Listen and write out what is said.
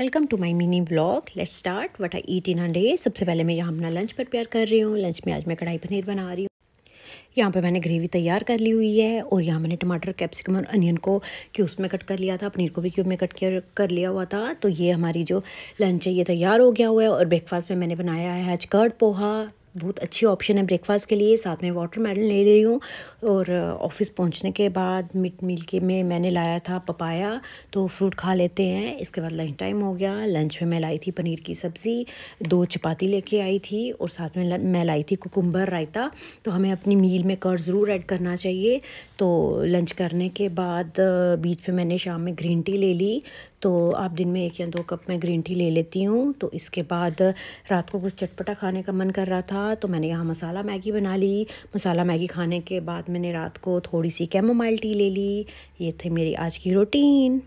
welcome to my mini vlog let's start what I eat in a day सबसे पहले मैं यहाँ अपना लंच प्रिपेयर कर रही हूँ लंच में आज मैं कढ़ाई पनीर बना रही हूँ यहाँ पे मैंने ग्रेवी तैयार कर ली हुई है और यहाँ मैंने टमाटर कैप्सिकम और अनियन को क्यूब्स में कट कर लिया था पनीर को भी क्यूब में कट कर लिया हुआ था तो ये हमारी जो लंच है ये तैयार हो गया हुआ है और ब्रेकफास्ट में मैंने बनाया है आज कर्ड पोहा बहुत अच्छी ऑप्शन है ब्रेकफास्ट के लिए साथ में वाटर मेडल ले रही हूँ और ऑफिस uh, पहुँचने के बाद मिड मील के में मैंने लाया था पपाया तो फ्रूट खा लेते हैं इसके बाद लंच टाइम हो गया लंच में मैं लाई थी पनीर की सब्ज़ी दो चपाती लेके आई थी और साथ में मैं लाई थी कुकुम्बर रायता तो हमें अपनी मील में कर ज़रूर ऐड करना चाहिए तो लंच करने के बाद uh, बीच में मैंने शाम में ग्रीन टी ले ली तो आप दिन में एक या दो कप मैं ग्रीन टी ले लेती हूँ तो इसके बाद uh, रात को कुछ चटपटा खाने का मन कर रहा था था तो मैंने यहाँ मसाला मैगी बना ली मसाला मैगी खाने के बाद मैंने रात को थोड़ी सी कैमोमाइल टी ले ली ये थी मेरी आज की रूटीन